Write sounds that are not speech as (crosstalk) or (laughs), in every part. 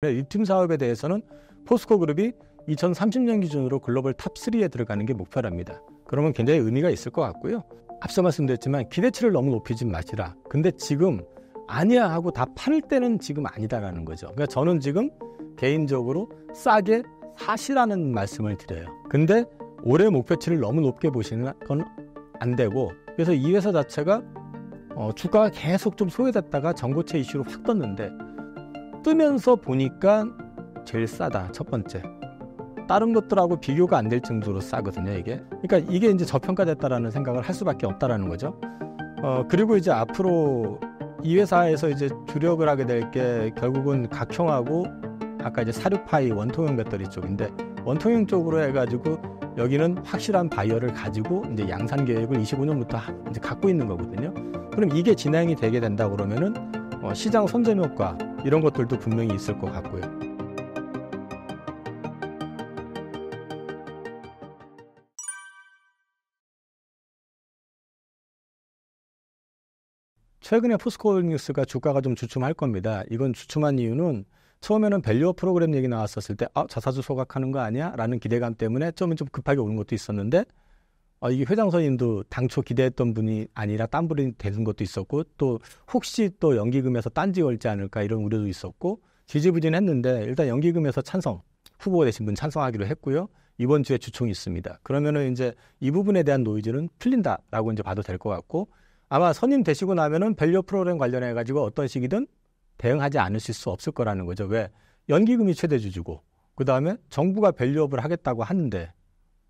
리튬 네, 사업에 대해서는 포스코 그룹이 2030년 기준으로 글로벌 탑3에 들어가는 게 목표랍니다. 그러면 굉장히 의미가 있을 것 같고요. 앞서 말씀드렸지만 기대치를 너무 높이지 마시라. 근데 지금 아니야 하고 다팔을 때는 지금 아니다라는 거죠. 그러니까 저는 지금 개인적으로 싸게 사시라는 말씀을 드려요. 근데 올해 목표치를 너무 높게 보시는 건 안 되고 그래서 이 회사 자체가 어, 주가가 계속 좀 소외됐다가 전고체 이슈로 확 떴는데 뜨면서 보니까 제일 싸다 첫 번째 다른 것들하고 비교가 안 될 정도로 싸거든요 이게 그러니까 이게 이제 저평가됐다라는 생각을 할 수밖에 없다라는 거죠 어 그리고 이제 앞으로 이 회사에서 이제 주력을 하게 될 게 결국은 각형하고 아까 이제 사륙파이 원통형 배터리 쪽인데 원통형 쪽으로 해가지고 여기는 확실한 바이어를 가지고 이제 양산 계획을 25년부터 이제 갖고 있는 거거든요. 그럼 이게 진행이 되게 된다 그러면은 어, 시장 선점 효과 이런 것들도 분명히 있을 것 같고요. 최근에 포스코 뉴스가 주가가 좀 주춤할 겁니다. 이건 주춤한 이유는 처음에는 밸류업 프로그램 얘기 나왔었을 때 아, 자사주 소각하는 거 아니야? 라는 기대감 때문에 좀, 좀 급하게 오는 것도 있었는데 어, 이게 회장 선임도 당초 기대했던 분이 아니라 딴 분이 되는 것도 있었고 또 혹시 또 연기금에서 딴지 걸지 않을까 이런 우려도 있었고 지지부진했는데 일단 연기금에서 찬성 후보 되신 분 찬성하기로 했고요 이번 주에 주총이 있습니다. 그러면은 이제 이 부분에 대한 노이즈는 풀린다라고 이제 봐도 될 것 같고 아마 선임 되시고 나면은 밸류 프로그램 관련해 가지고 어떤 식이든 대응하지 않으실 수 없을 거라는 거죠. 왜 연기금이 최대 주주고 그 다음에 정부가 밸류업을 하겠다고 하는데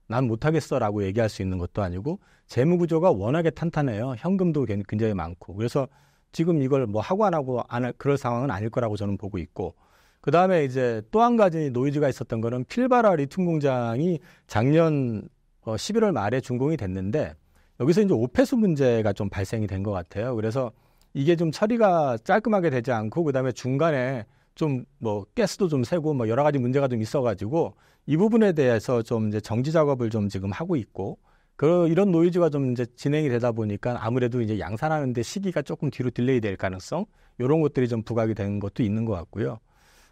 난 못하겠어 라고 얘기할 수 있는 것도 아니고 재무구조가 워낙에 탄탄해요. 현금도 굉장히 많고. 그래서 지금 이걸 뭐 하고 안 하고 안 할 그럴 상황은 아닐 거라고 저는 보고 있고. 그 다음에 이제 또 한 가지 노이즈가 있었던 거는 필바라 리튬 공장이 작년 11월 어, 말에 준공이 됐는데 여기서 이제 오폐수 문제가 좀 발생이 된 것 같아요. 그래서 이게 좀 처리가 깔끔하게 되지 않고 그 다음에 중간에 좀뭐 가스도 좀 세고 뭐 여러 가지 문제가 좀 있어가지고 이 부분에 대해서 좀 이제 정지 작업을 좀 지금 하고 있고 그 이런 노이즈가 좀 이제 진행이 되다 보니까 아무래도 이제 양산하는데 시기가 조금 뒤로 딜레이 될 가능성 이런 것들이 좀 부각이 되는 것도 있는 것 같고요.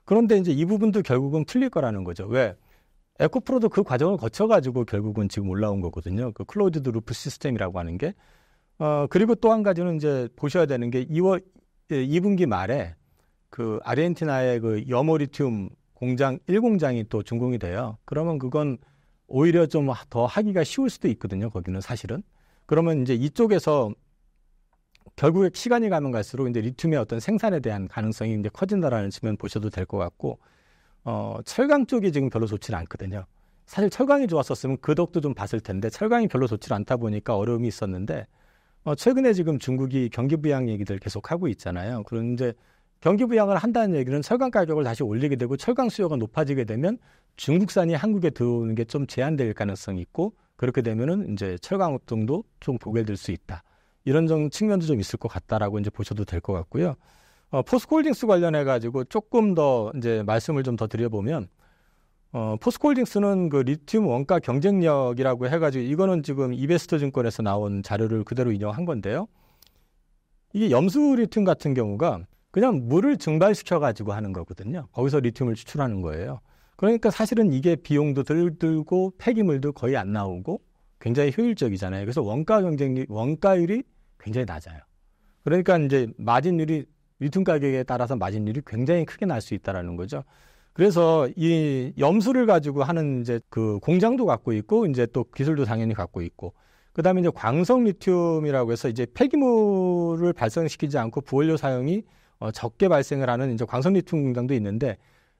그런데 이제 이 부분도 결국은 틀릴 거라는 거죠. 왜? 에코프로도 그 과정을 거쳐가지고 결국은 지금 올라온 거거든요. 그 클로즈드 루프 시스템이라고 하는 게. 어, 그리고 또 한 가지는 이제 보셔야 되는 게 2월, 2분기 예, 말에 그 아르헨티나의 그여모리튬 공장 1공장이 또 준공이 돼요. 그러면 그건 오히려 좀 더 하기가 쉬울 수도 있거든요. 거기는 사실은. 그러면 이제 이쪽에서 결국에 시간이 가면 갈수록 이제 리튬의 어떤 생산에 대한 가능성이 이제 커진다라는 측면 보셔도 될 것 같고 어, 철강 쪽이 지금 별로 좋지 는 않거든요. 사실 철강이 좋았었으면 그 덕도 좀 봤을 텐데 철강이 별로 좋지 않다 보니까 어려움이 있었는데 어, 최근에 지금 중국이 경기 부양 얘기들 계속 하고 있잖아요. 그런 이제 경기 부양을 한다는 얘기는 철강 가격을 다시 올리게 되고 철강 수요가 높아지게 되면 중국산이 한국에 들어오는 게 좀 제한될 가능성이 있고 그렇게 되면은 이제 철강 업종도 좀 보게 될 수 있다. 이런 좀 측면도 좀 있을 것 같다라고 이제 보셔도 될 것 같고요. 어, 포스코홀딩스 관련해 가지고 조금 더 이제 말씀을 좀 더 드려보면 어, 포스코홀딩스는 그 리튬 원가 경쟁력이라고 해가지고 이거는 지금 이베스트 증권에서 나온 자료를 그대로 인용한 건데요. 이게 염수 리튬 같은 경우가 그냥 물을 증발시켜 가지고 하는 거거든요. 거기서 리튬을 추출하는 거예요. 그러니까 사실은 이게 비용도 덜 들고 폐기물도 거의 안 나오고 굉장히 효율적이잖아요. 그래서 원가 경쟁률, 원가율이 굉장히 낮아요. 그러니까 이제 마진율이 리튬 가격에 따라서 마진율이 굉장히 크게 날 수 있다라는 거죠. 그래서 이 염수를 가지고 하는 이제 그 공장도 갖고 있고 이제 또 기술도 당연히 갖고 있고 그다음에 이제 광성 리튬이라고 해서 이제 폐기물을 발생시키지 않고 부원료 사용이 어, 적게 발생을 하는 이제 광선 리튬 공장도 있는데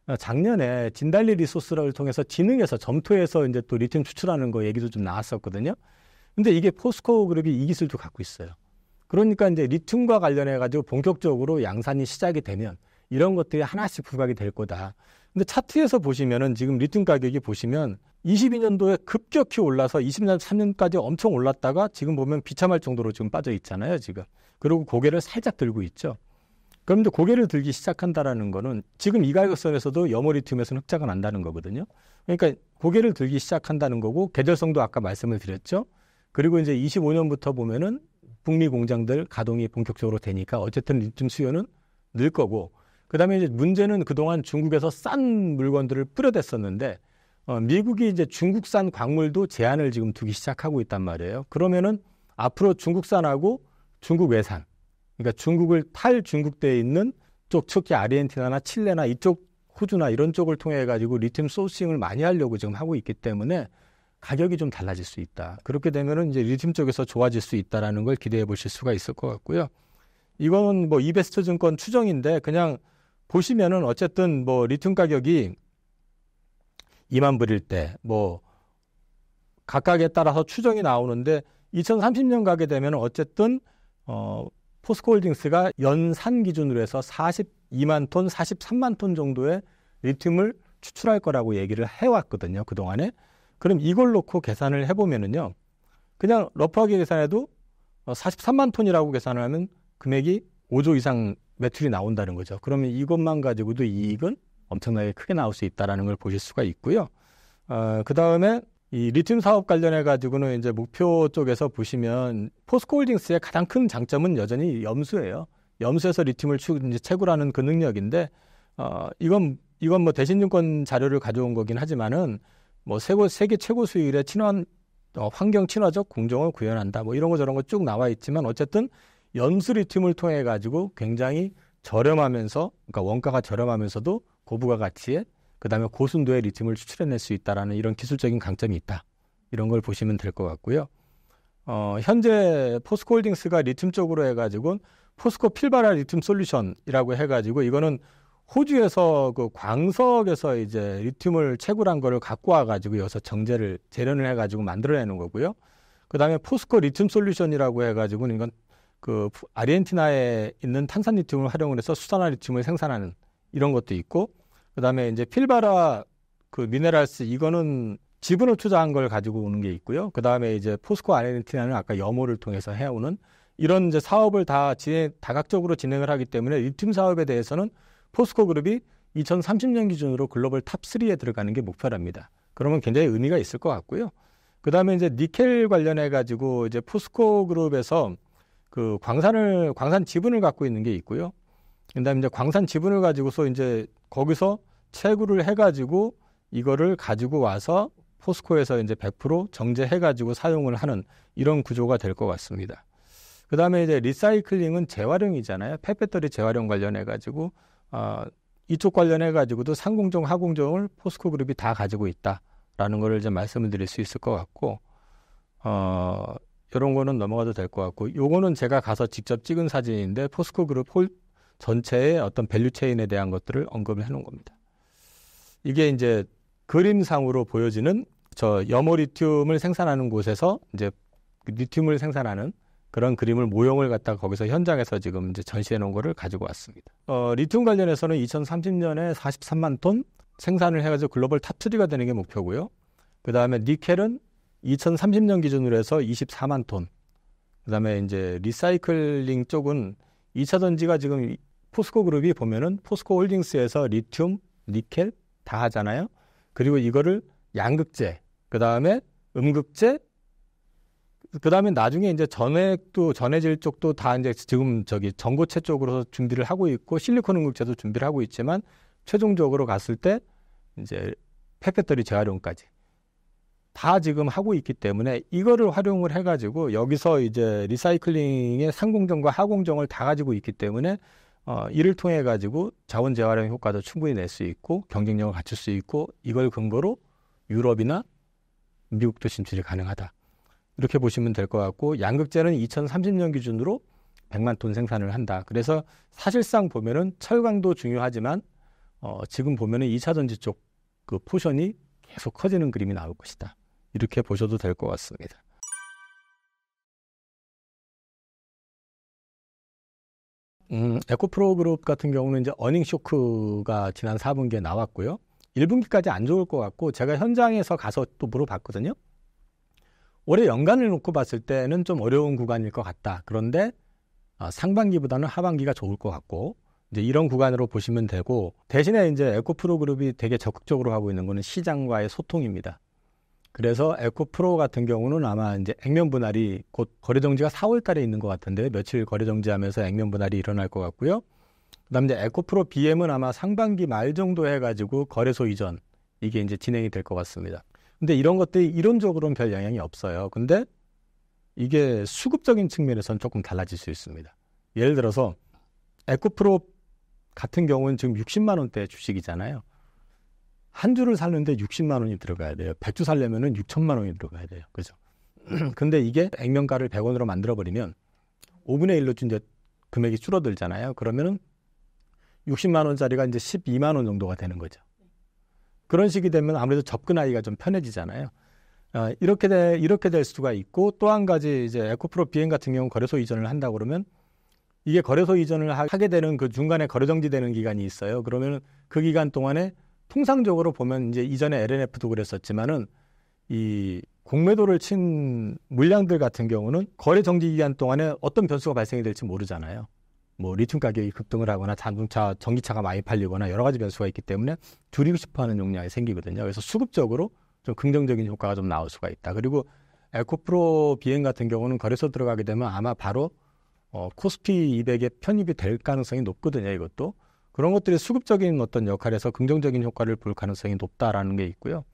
어, 작년에 진달리 리소스를 통해서 지능에서 점토해서 이제 또 리튬 추출하는 거 얘기도 좀 나왔었거든요. 근데 이게 포스코 그룹이 이 기술도 갖고 있어요. 그러니까 이제 리튬과 관련해 가지고 본격적으로 양산이 시작이 되면 이런 것들이 하나씩 부각이 될 거다. 근데 차트에서 보시면은 지금 리튬 가격이 보시면 22년도에 급격히 올라서 23년까지 엄청 올랐다가 지금 보면 비참할 정도로 지금 빠져 있잖아요, 지금. 그리고 고개를 살짝 들고 있죠. 그럼도 고개를 들기 시작한다라는 거는 지금 이 가격선에서도 여머리 틈에서는 흑자가 난다는 거거든요. 그러니까 고개를 들기 시작한다는 거고 계절성도 아까 말씀을 드렸죠. 그리고 이제 25년부터 보면은 북미 공장들 가동이 본격적으로 되니까 어쨌든 리튬 수요는 늘 거고 그다음에 이제 문제는 그동안 중국에서 싼 물건들을 뿌려댔었는데 어, 미국이 이제 중국산 광물도 제한을 지금 두기 시작하고 있단 말이에요. 그러면은 앞으로 중국산하고 중국 외산 그러니까 중국을 탈중국대에 있는 쪽 특히 아르헨티나나 칠레나 이쪽 호주나 이런 쪽을 통해 가지고 리튬 소싱을 많이 하려고 지금 하고 있기 때문에 가격이 좀 달라질 수 있다. 그렇게 되면은 이제 리튬 쪽에서 좋아질 수 있다라는 걸 기대해 보실 수가 있을 것 같고요. 이건 뭐 이베스트 증권 추정인데 그냥 보시면은 어쨌든 뭐 리튬 가격이 2만 불일 때 뭐 각각에 따라서 추정이 나오는데 2030년 가게 되면 어쨌든 어 포스코홀딩스가 연산 기준으로 해서 42만 톤, 43만 톤 정도의 리튬을 추출할 거라고 얘기를 해왔거든요. 그동안에. 그럼 이걸 놓고 계산을 해보면은요. 그냥 러프하게 계산해도 43만 어, 톤이라고 계산을 하면 금액이 5조 이상 매출이 나온다는 거죠. 그러면 이것만 가지고도 이익은 엄청나게 크게 나올 수 있다라는 걸 보실 수가 있고요. 어, 그 다음에 이 리튬 사업 관련해 가지고는 이제 목표 쪽에서 보시면 포스코홀딩스의 가장 큰 장점은 여전히 염수예요. 염수에서 리튬을 추, 이제 채굴하는 그 능력인데 어 이건 이건 뭐 대신증권 자료를 가져온 거긴 하지만은 뭐 세고, 세계 최고 수율의 친환 어, 환경 친화적 공정을 구현한다 뭐 이런 거 저런 거 쭉 나와 있지만 어쨌든 염수 리튬을 통해 가지고 굉장히 저렴하면서 그러니까 원가가 저렴하면서도 고부가 가치에 그다음에 고순도의 리튬을 추출해낼 수 있다라는 이런 기술적인 강점이 있다. 이런 걸 보시면 될 것 같고요. 어, 현재 포스코홀딩스가 리튬 쪽으로 해가지고 포스코 필바라 리튬 솔루션이라고 해가지고 이거는 호주에서 그 광석에서 이제 리튬을 채굴한 거를 갖고 와가지고 여기서 정제를 재련을 해가지고 만들어내는 거고요. 그 다음에 포스코 리튬 솔루션이라고 해가지고는 이건 그 아르헨티나에 있는 탄산 리튬을 활용을 해서 수산화 리튬을 생산하는 이런 것도 있고 그다음에 이제 필바라 그 미네랄스 이거는 지분을 투자한 걸 가지고 오는 게 있고요. 그다음에 이제 포스코 아르헨티나는 아까 염호를 통해서 해오는 이런 이제 사업을 다 진행 다각적으로 진행을 하기 때문에 리튬 사업에 대해서는 포스코 그룹이 2030년 기준으로 글로벌 탑 3에 들어가는 게 목표랍니다. 그러면 굉장히 의미가 있을 것 같고요. 그다음에 이제 니켈 관련해 가지고 이제 포스코 그룹에서 그 광산을 광산 지분을 갖고 있는 게 있고요. 그다음에 이제 광산 지분을 가지고서 이제 거기서 채굴을 해가지고 이거를 가지고 와서 포스코에서 이제 100% 정제해가지고 사용을 하는 이런 구조가 될 것 같습니다. 그 다음에 이제 리사이클링은 재활용이잖아요. 폐배터리 재활용 관련해가지고, 어, 이쪽 관련해가지고도 상공정, 하공정을 포스코 그룹이 다 가지고 있다라는 것을 이제 말씀을 드릴 수 있을 것 같고, 어, 이런 거는 넘어가도 될 것 같고, 요거는 제가 가서 직접 찍은 사진인데 포스코 그룹 홀, 전체의 어떤 밸류 체인에 대한 것들을 언급을 해 놓은 겁니다. 이게 이제 그림상으로 보여지는 저염오 리튬을 생산하는 곳에서 이제 그 리튬을 생산하는 그런 그림을 모형을 갖다가 거기서 현장에서 지금 이제 전시해 놓은 거를 가지고 왔습니다. 어, 리튬 관련해서는 2030년에 43만 톤 생산을 해가지고 글로벌 탑3가 되는 게 목표고요. 그 다음에 니켈은 2030년 기준으로 해서 24만 톤. 그 다음에 이제 리사이클링 쪽은 2차 전지가 지금 포스코 그룹이 보면은 포스코 홀딩스에서 리튬, 니켈 다 하잖아요. 그리고 이거를 양극재, 그 다음에 음극재, 그 다음에 나중에 이제 전액도 전해질 쪽도 다 이제 지금 저기 전고체 쪽으로 준비를 하고 있고 실리콘 음극재도 준비를 하고 있지만 최종적으로 갔을 때 이제 팩배터리 재활용까지 다 지금 하고 있기 때문에 이거를 활용을 해가지고 여기서 이제 리사이클링의 상공정과 하공정을 다 가지고 있기 때문에 어, 이를 통해 가지고 자원 재활용 효과도 충분히 낼 수 있고 경쟁력을 갖출 수 있고 이걸 근거로 유럽이나 미국도 진출이 가능하다. 이렇게 보시면 될 것 같고 양극재는 2030년 기준으로 100만 톤 생산을 한다. 그래서 사실상 보면은 철강도 중요하지만 어, 지금 보면은 2차 전지 쪽 그 포션이 계속 커지는 그림이 나올 것이다. 이렇게 보셔도 될 것 같습니다. 음, 에코프로 그룹 같은 경우는 이제 어닝 쇼크가 지난 4분기에 나왔고요. 1분기까지 안 좋을 것 같고 제가 현장에서 가서 또 물어봤거든요. 올해 연간을 놓고 봤을 때는 좀 어려운 구간일 것 같다. 그런데 아, 상반기보다는 하반기가 좋을 것 같고 이제 이런 구간으로 보시면 되고 대신에 이제 에코프로 그룹이 되게 적극적으로 하고 있는 거는 시장과의 소통입니다. 그래서 에코 프로 같은 경우는 아마 이제 액면 분할이 곧 거래 정지가 4월 달에 있는 것 같은데 며칠 거래 정지하면서 액면 분할이 일어날 것 같고요. 그다음 이제 에코 프로 BM은 아마 상반기 말 정도 해가지고 거래소 이전 이게 이제 진행이 될 것 같습니다. 근데 이런 것들이 이론적으로는 별 영향이 없어요. 근데 이게 수급적인 측면에서는 조금 달라질 수 있습니다. 예를 들어서 에코 프로 같은 경우는 지금 60만 원대 주식이잖아요. 한 주를 사는데 60만 원이 들어가야 돼요. 100주 살려면은 6천만 원이 들어가야 돼요. 그죠? (clears throat) 근데 이게 액면가를 100원으로 만들어 버리면 5분의 1로 이제 금액이 줄어들잖아요. 그러면은 60만 원짜리가 이제 12만 원 정도가 되는 거죠. 그런 식이 되면 아무래도 접근하기가 좀 편해지잖아요. 아, 이렇게 돼 이렇게 될 수가 있고 또 한 가지 이제 에코프로 비행 같은 경우 거래소 이전을 한다 그러면 이게 거래소 이전을 하게 되는 그 중간에 거래 정지되는 기간이 있어요. 그러면 그 기간 동안에 통상적으로 보면 이제 이전에 LNF도 그랬었지만은 이 공매도를 친 물량들 같은 경우는 거래 정지 기간 동안에 어떤 변수가 발생이 될지 모르잖아요. 뭐 리튬 가격이 급등을 하거나 자동차, 전기차가 많이 팔리거나 여러 가지 변수가 있기 때문에 줄이고 싶어하는 용량이 생기거든요. 그래서 수급적으로 좀 긍정적인 효과가 좀 나올 수가 있다. 그리고 에코프로 비행 같은 경우는 거래소 들어가게 되면 아마 바로 어, 코스피 200에 편입이 될 가능성이 높거든요. 이것도 그런 것들이 수급적인 어떤 역할에서 긍정적인 효과를 볼 가능성이 높다라는 게 있고요.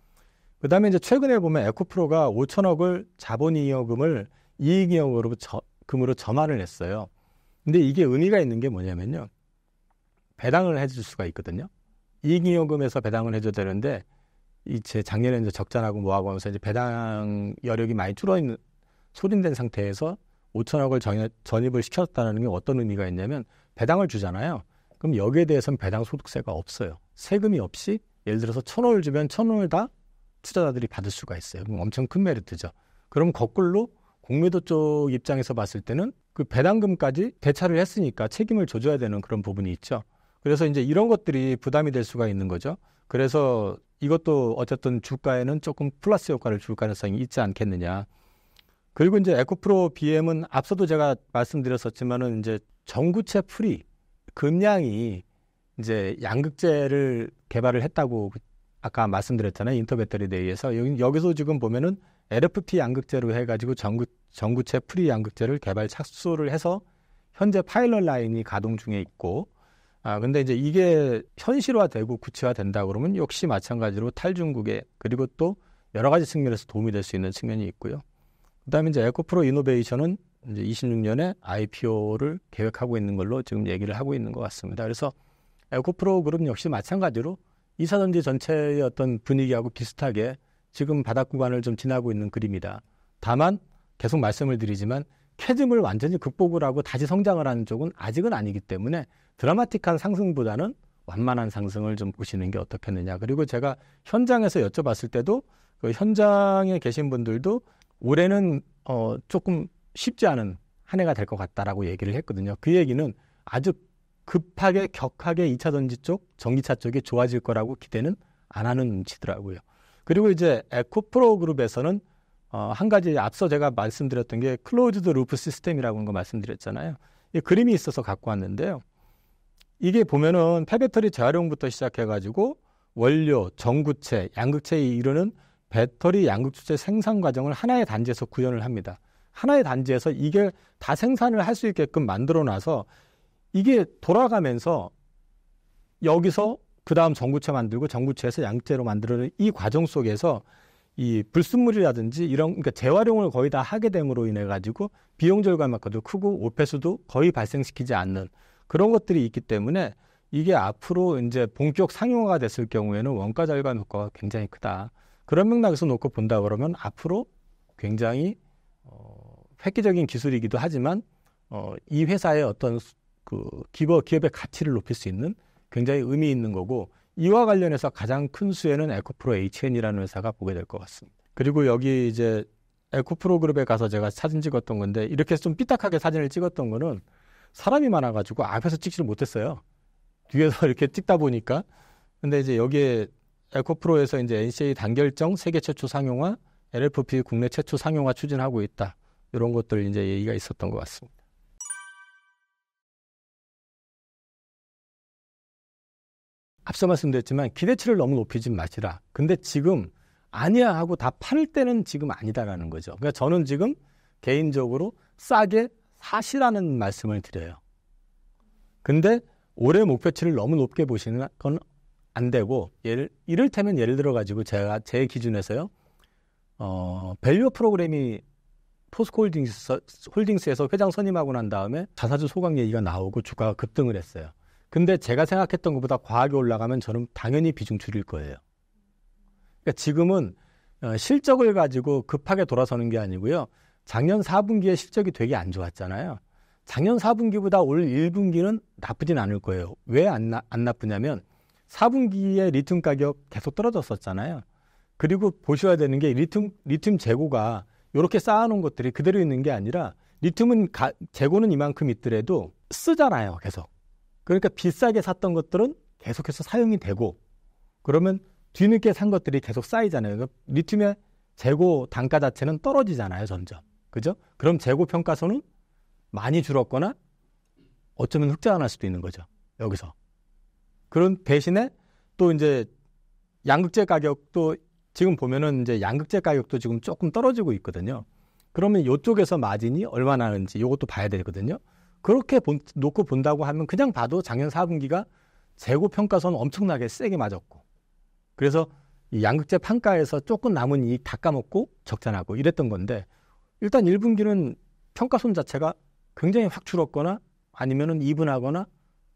그 다음에 이제 최근에 보면 에코프로가 5천억을 자본이익금을 이익이익으로 저, 금으로 전환을 했어요. 근데 이게 의미가 있는 게 뭐냐면요. 배당을 해줄 수가 있거든요. 이익이익금에서 배당을 해줘야 되는데 이제 작년에 이제 적자나고 뭐하고 하면서 이제 배당 여력이 많이 줄어 있는 소진된 상태에서 5천억을 전입, 전입을 시켰다는 게 어떤 의미가 있냐면 배당을 주잖아요. 그럼 여기에 대해서는 배당 소득세가 없어요. 세금이 없이 예를 들어서 천 원을 주면 천 원을 다 투자자들이 받을 수가 있어요. 그럼 엄청 큰 메리트죠. 그럼 거꾸로 공매도 쪽 입장에서 봤을 때는 그 배당금까지 대차를 했으니까 책임을 져줘야 되는 그런 부분이 있죠. 그래서 이제 이런 것들이 부담이 될 수가 있는 거죠. 그래서 이것도 어쨌든 주가에는 조금 플러스 효과를 줄 가능성이 있지 않겠느냐. 그리고 이제 에코프로 BM은 앞서도 제가 말씀드렸었지만은 이제 전구체 프리 금량이 이제 양극재를 개발을 했다고 아까 말씀드렸잖아요. 인터배터리 데이해서 여기, 서 지금 보면은 LFP 양극재로 해가지고 전구, 전구체 프리 양극재를 개발 착수를 해서 현재 파일럿 라인이 가동 중에 있고 아 근데 이제 이게 현실화되고 구체화된다 그러면 역시 마찬가지로 탈중국에 그리고 또 여러 가지 측면에서 도움이 될 수 있는 측면이 있고요. 그다음에 이제 에코프로 이노베이션은 이제 26년에 IPO를 계획하고 있는 걸로 지금 얘기를 하고 있는 것 같습니다. 그래서 에코프로 그룹 역시 마찬가지로 이사전지 전체의 어떤 분위기하고 비슷하게 지금 바닥 구간을 좀 지나고 있는 그림이다. 다만 계속 말씀을 드리지만 캐즘을 완전히 극복을 하고 다시 성장을 하는 쪽은 아직은 아니기 때문에 드라마틱한 상승보다는 완만한 상승을 좀 보시는 게 어떻겠느냐. 그리고 제가 현장에서 여쭤봤을 때도 그 현장에 계신 분들도 올해는 어 조금 쉽지 않은 한 해가 될 것 같다라고 얘기를 했거든요. 그 얘기는 아주 급하게 격하게 2차 전지 쪽, 전기차 쪽이 좋아질 거라고 기대는 안 하는 눈치더라고요. 그리고 이제 에코프로 그룹에서는 어, 한 가지 앞서 제가 말씀드렸던 게 클로즈드 루프 시스템이라고 하는 거 말씀드렸잖아요. 이 그림이 있어서 갖고 왔는데요. 이게 보면은 폐배터리 재활용부터 시작해가지고 원료, 전구체, 양극체에 이르는 배터리 양극주체 생산 과정을 하나의 단지에서 구현을 합니다. 하나의 단지에서 이게 다 생산을 할 수 있게끔 만들어 놔서 이게 돌아가면서 여기서 그 다음 전구체 만들고 전구체에서 양재로 만들어낸 이 과정 속에서 이 불순물이라든지 이런 그러니까 재활용을 거의 다 하게 됨으로 인해 가지고 비용 절감마크도 크고 오페수도 거의 발생시키지 않는 그런 것들이 있기 때문에 이게 앞으로 이제 본격 상용화가 됐을 경우에는 원가 절감 효과가 굉장히 크다. 그런 맥락에서 놓고 본다 그러면 앞으로 굉장히 획기적인 기술이기도 하지만 어, 이 회사의 어떤 그 기업, 기업의 가치를 높일 수 있는 굉장히 의미 있는 거고 이와 관련해서 가장 큰 수혜는 에코프로 HN이라는 회사가 보게 될 것 같습니다. 그리고 여기 이제 에코프로 그룹에 가서 제가 사진 찍었던 건데 이렇게 좀 삐딱하게 사진을 찍었던 거는 사람이 많아가지고 앞에서 찍지를 못했어요. 뒤에서 (laughs) 이렇게 찍다 보니까 근데 이제 여기에 에코프로에서 이제 NCA 단결정 세계 최초 상용화 LFP 국내 최초 상용화 추진하고 있다. 이런 것들 이제 얘기가 있었던 것 같습니다. 앞서 말씀드렸지만 기대치를 너무 높이지 마시라. 근데 지금 아니야 하고 다 팔 때는 지금 아니다라는 거죠. 그러니까 저는 지금 개인적으로 싸게 사시라는 말씀을 드려요. 근데 올해 목표치를 너무 높게 보시는 건 안 되고 예를 이를테면 예를 들어 가지고 제가 제 기준에서요. 어, 밸류 프로그램이 포스코홀딩스, 홀딩스에서 회장 선임하고 난 다음에 자사주 소각 얘기가 나오고 주가가 급등을 했어요. 근데 제가 생각했던 것보다 과하게 올라가면 저는 당연히 비중 줄일 거예요. 그러니까 지금은 어, 실적을 가지고 급하게 돌아서는 게 아니고요. 작년 4분기에 실적이 되게 안 좋았잖아요. 작년 4분기보다 올 1분기는 나쁘진 않을 거예요. 왜안 안 나쁘냐면 4분기에 리튬 가격 계속 떨어졌었잖아요. 그리고 보셔야 되는 게 리튬, 리튬 재고가 이렇게 쌓아놓은 것들이 그대로 있는 게 아니라 리튬은 가, 재고는 이만큼 있더라도 쓰잖아요, 계속. 그러니까 비싸게 샀던 것들은 계속해서 사용이 되고 그러면 뒤늦게 산 것들이 계속 쌓이잖아요. 그러니까 리튬의 재고 단가 자체는 떨어지잖아요, 점점. 그죠? 그럼 재고 평가선는 많이 줄었거나 어쩌면 흑자가 날 수도 있는 거죠. 여기서. 그런 대신에 또 이제 양극재 가격도 지금 보면은 이제 양극재 가격도 지금 조금 떨어지고 있거든요. 그러면 이쪽에서 마진이 얼마나 하는지 이것도 봐야 되거든요. 그렇게 본, 놓고 본다고 하면 그냥 봐도 작년 4분기가 재고 평가선 엄청나게 세게 맞았고 그래서 이 양극재 판가에서 조금 남은 이익 다 까먹고 적자나고 이랬던 건데 일단 1분기는 평가손 자체가 굉장히 확 줄었거나 아니면은 이분하거나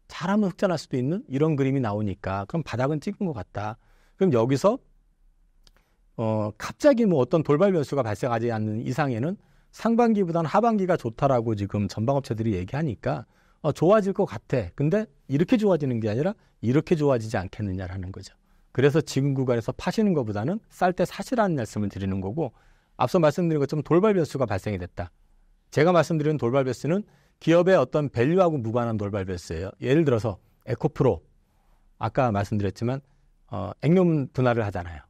잘하면 흑자날 수도 있는 이런 그림이 나오니까 그럼 바닥은 찍은 것 같다. 그럼 여기서 어, 갑자기 뭐 어떤 돌발 변수가 발생하지 않는 이상에는 상반기보다는 하반기가 좋다라고 지금 전방업체들이 얘기하니까 어, 좋아질 것 같아. 근데 이렇게 좋아지는 게 아니라 이렇게 좋아지지 않겠느냐라는 거죠. 그래서 지금 구간에서 파시는 것보다는 쌀 때 사시라는 말씀을 드리는 거고 앞서 말씀드린 것처럼 돌발 변수가 발생이 됐다. 제가 말씀드리는 돌발 변수는 기업의 어떤 밸류하고 무관한 돌발 변수예요. 예를 들어서 에코프로 아까 말씀드렸지만 어, 액면 분할을 하잖아요.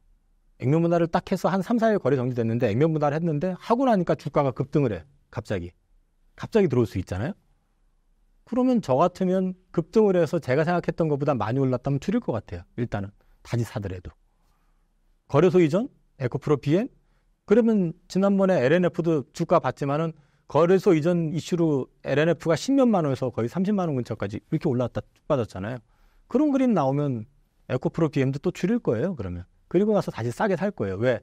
액면 분할을 딱 해서 한 3, 4일 거래 정지됐는데 액면 분할을 했는데 하고 나니까 주가가 급등을 해. 갑자기. 갑자기 들어올 수 있잖아요. 그러면 저 같으면 급등을 해서 제가 생각했던 것보다 많이 올랐다면 줄일 것 같아요. 일단은 다시 사더라도. 거래소 이전, 에코프로 비엔. 그러면 지난번에 LNF도 주가 봤지만은 거래소 이전 이슈로 LNF가 10몇만 원에서 거의 30만 원 근처까지 이렇게 올라왔다 쭉 빠졌잖아요. 그런 그림 나오면 에코프로 b 엠도또 줄일 거예요, 그러면. 그리고 나서 다시 싸게 살 거예요. 왜?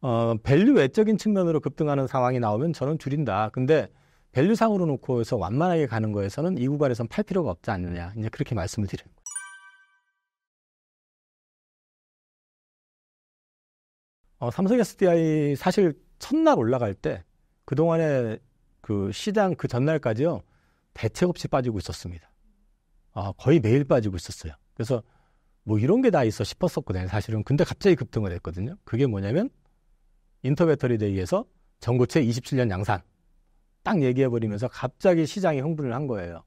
어, 밸류 외적인 측면으로 급등하는 상황이 나오면 저는 줄인다. 근데 밸류상으로 놓고 해서 완만하게 가는 거에서는 이 구간에선 팔 필요가 없지 않느냐. 이제 그렇게 말씀을 드리는 거예요. 어, 삼성 SDI 사실 첫날 올라갈 때 그동안에 그 시장 그 전날까지요. 대책 없이 빠지고 있었습니다. 어, 거의 매일 빠지고 있었어요. 그래서 뭐 이런 게 다 있어 싶었었거든요. 사실은. 근데 갑자기 급등을 했거든요. 그게 뭐냐면 인터배터리 데이에서 전고체 27년 양산 딱 얘기해 버리면서 갑자기 시장이 흥분을 한 거예요.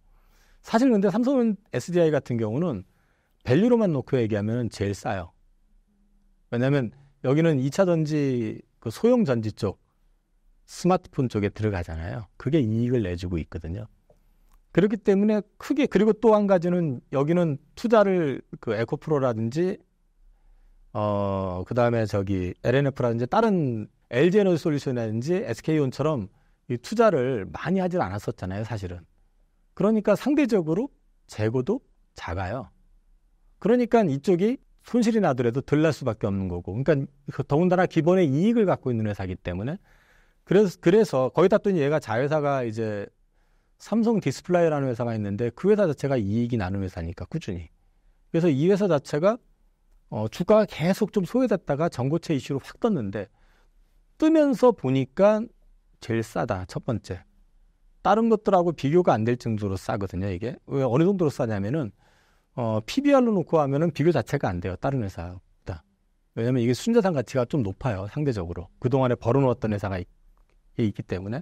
사실 근데 삼성 SDI 같은 경우는 밸류로만 놓고 얘기하면 제일 싸요. 왜냐하면 여기는 2차 전지 그 소형 전지 쪽 스마트폰 쪽에 들어가잖아요. 그게 이익을 내주고 있거든요. 그렇기 때문에 크게 그리고 또 한 가지는 여기는 투자를 그 에코프로라든지 어 그다음에 저기 LNF라든지 다른 LG 에너지 솔루션이라든지 SK온처럼 이 투자를 많이 하질 않았었잖아요, 사실은. 그러니까 상대적으로 재고도 작아요. 그러니까 이쪽이 손실이 나더라도 덜 날 수밖에 없는 거고. 그러니까 그 더군다나 기본의 이익을 갖고 있는 회사이기 때문에 그래서 그래서 거기다 또 얘가 자회사가 이제 삼성 디스플레이라는 회사가 있는데 그 회사 자체가 이익이 나는 회사니까 꾸준히. 그래서 이 회사 자체가 어, 주가가 계속 좀 소외됐다가 전고체 이슈로 확 떴는데 뜨면서 보니까 제일 싸다 첫 번째. 다른 것들하고 비교가 안 될 정도로 싸거든요 이게 왜 어느 정도로 싸냐면은 어, PBR로 놓고 하면은 비교 자체가 안 돼요 다른 회사보다. 왜냐면 이게 순자산 가치가 좀 높아요 상대적으로 그 동안에 벌어놓았던 회사가 있, 있기 때문에.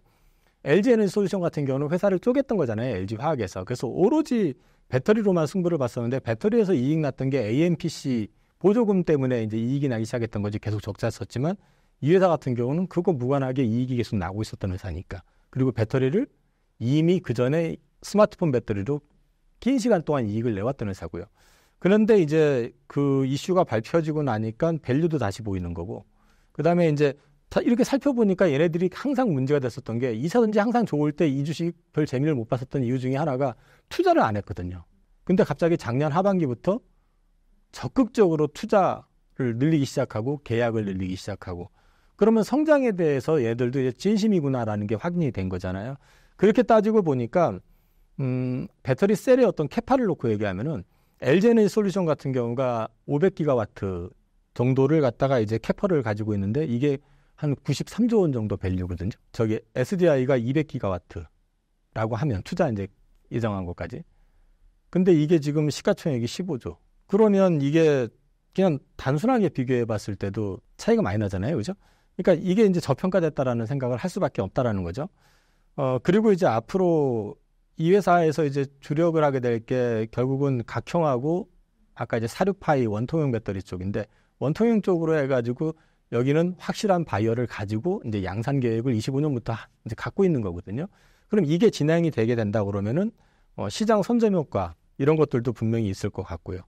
LG 에너지 솔루션 같은 경우는 회사를 쪼갰던 거잖아요. LG 화학에서. 그래서 오로지 배터리로만 승부를 봤었는데 배터리에서 이익 났던 게 AMPC 보조금 때문에 이제 이익이 나기 시작했던 거지 계속 적자 었지만이 회사 같은 경우는 그거 무관하게 이익이 계속 나고 있었던 회사니까. 그리고 배터리를 이미 그 전에 스마트폰 배터리로 긴 시간 동안 이익을 내왔던 회사고요. 그런데 이제 그 이슈가 밝혀지고 나니까 밸류도 다시 보이는 거고. 그다음에 이제 이렇게 살펴보니까 얘네들이 항상 문제가 됐었던 게이사든지 항상 좋을 때 이 주식 별 재미를 못 봤었던 이유 중에 하나가 투자를 안 했거든요. 근데 갑자기 작년 하반기부터 적극적으로 투자를 늘리기 시작하고 계약을 늘리기 시작하고 그러면 성장에 대해서 얘들도 이제 진심이구나라는 게 확인이 된 거잖아요. 그렇게 따지고 보니까 음, 배터리 셀의 어떤 캐파를 놓고 얘기하면은 엘제에너 솔루션 같은 경우가 500기가와트 정도를 갖다가 이제 캐퍼를 가지고 있는데 이게 한 93조 원 정도 밸류거든요. 저기 SDI가 200기가와트라고 하면 투자 이제 예정한 것까지. 근데 이게 지금 시가총액이 15조. 그러면 이게 그냥 단순하게 비교해 봤을 때도 차이가 많이 나잖아요. 그죠? 그러니까 이게 이제 저평가됐다라는 생각을 할 수밖에 없다라는 거죠. 어, 그리고 이제 앞으로 이 회사에서 이제 주력을 하게 될 게 결국은 각형하고 아까 이제 사류파이 원통형 배터리 쪽인데 원통형 쪽으로 해가지고 여기는 확실한 바이어를 가지고 이제 양산 계획을 25년부터 이제 갖고 있는 거거든요. 그럼 이게 진행이 되게 된다 그러면은 어, 시장 선점 효과 이런 것들도 분명히 있을 것 같고요.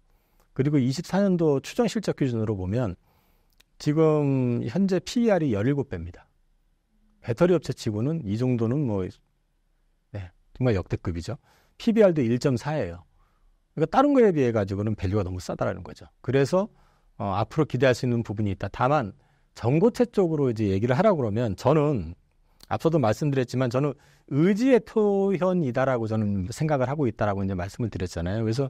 그리고 24년도 추정 실적 기준으로 보면 지금 현재 PER이 17배입니다. 배터리 업체 치고는 이 정도는 뭐 네, 정말 역대급이죠. PBR도 1.4예요. 그러니까 다른 거에 비해 가지고는 밸류가 너무 싸다라는 거죠. 그래서 어, 앞으로 기대할 수 있는 부분이 있다. 다만 전고체 쪽으로 이제 얘기를 하라 고 그러면 저는 앞서도 말씀드렸지만 저는 의지의 표현이다라고 저는 생각을 하고 있다라고 이제 말씀을 드렸잖아요. 그래서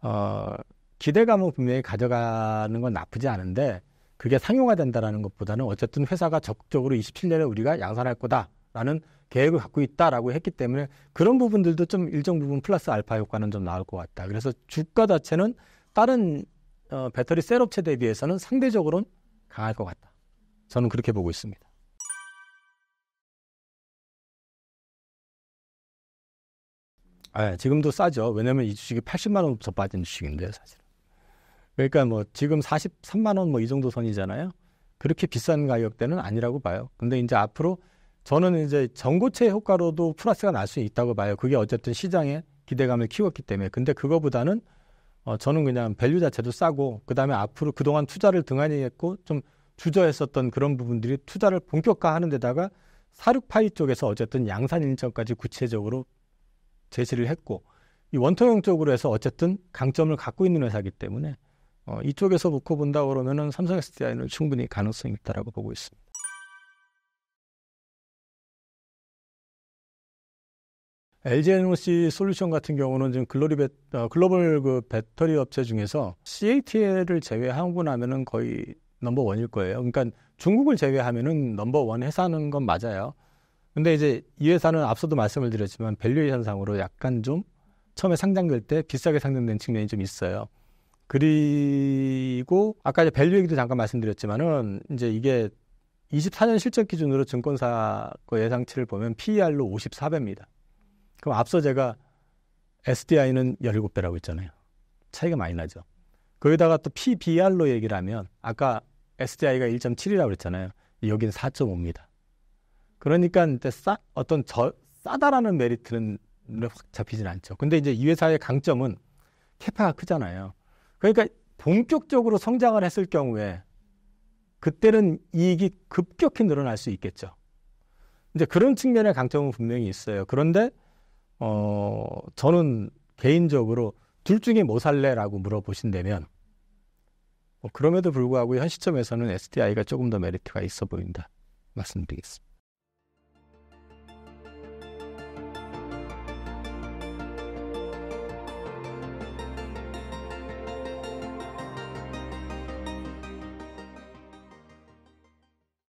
어 기대감은 분명히 가져가는 건 나쁘지 않은데 그게 상용화 된다라는 것보다는 어쨌든 회사가 적극적으로 27년에 우리가 양산할 거다라는 계획을 갖고 있다라고 했기 때문에 그런 부분들도 좀 일정 부분 플러스 알파 효과는 좀 나올 것 같다. 그래서 주가 자체는 다른 어, 배터리 셀업체 대비해서는 상대적으로는 강할 것 같다. 저는 그렇게 보고 있습니다. 아, 예, 지금도 싸죠. 왜냐면 이 주식이 80만 원부터 빠진 주식인데 사실. 그러니까 뭐 지금 43만 원 뭐 이 정도 선이잖아요. 그렇게 비싼 가격대는 아니라고 봐요. 근데 이제 앞으로 저는 이제 전고체 효과로도 플러스가 날 수 있다고 봐요. 그게 어쨌든 시장의 기대감을 키웠기 때문에. 근데 그거보다는 어, 저는 그냥 밸류 자체도 싸고 그다음에 앞으로 그동안 투자를 등한히 했고 좀 주저했었던 그런 부분들이 투자를 본격화하는 데다가 사륙파이 쪽에서 어쨌든 양산 인천까지 구체적으로 제시를 했고 이 원통형 쪽으로 해서 어쨌든 강점을 갖고 있는 회사기 이 때문에 어, 이쪽에서 놓고 본다 그러면은 삼성 SDI는 충분히 가능성이 있다라고 보고 있습니다. LG 에너지 솔루션 같은 경우는 지금 글로리 배, 어, 글로벌 그 배터리 업체 중에서 CATL을 제외하고 나면은 거의 넘버 원일 거예요. 그러니까 중국을 제외하면은 넘버 원 회사는 건 맞아요. 근데 이제 이 회사는 앞서도 말씀을 드렸지만 밸류에이션상으로 약간 좀 처음에 상장될 때 비싸게 상장된 측면이 좀 있어요. 그리고 아까 이제 밸류 얘기도 잠깐 말씀드렸지만은 이제 이게 24년 실적 기준으로 증권사 예상치를 보면 PER로 54배입니다. 그럼 앞서 제가 SDI는 17배라고 했잖아요. 차이가 많이 나죠. 거기다가 또 PBR로 얘기를 하면 아까 SDI가 1.7이라고 그랬잖아요. 여기는 4.5입니다. 그러니까 싸, 어떤 저, 싸다라는 메리트는 확 잡히진 않죠. 근데 이제 이 회사의 강점은 캐파가 크잖아요. 그러니까 본격적으로 성장을 했을 경우에 그때는 이익이 급격히 늘어날 수 있겠죠. 이제 그런 측면의 강점은 분명히 있어요. 그런데 어, 저는 개인적으로 둘 중에 뭐 살래라고 물어보신다면 뭐 그럼에도 불구하고 현 시점에서는 SDI가 조금 더 메리트가 있어 보인다 말씀드리겠습니다.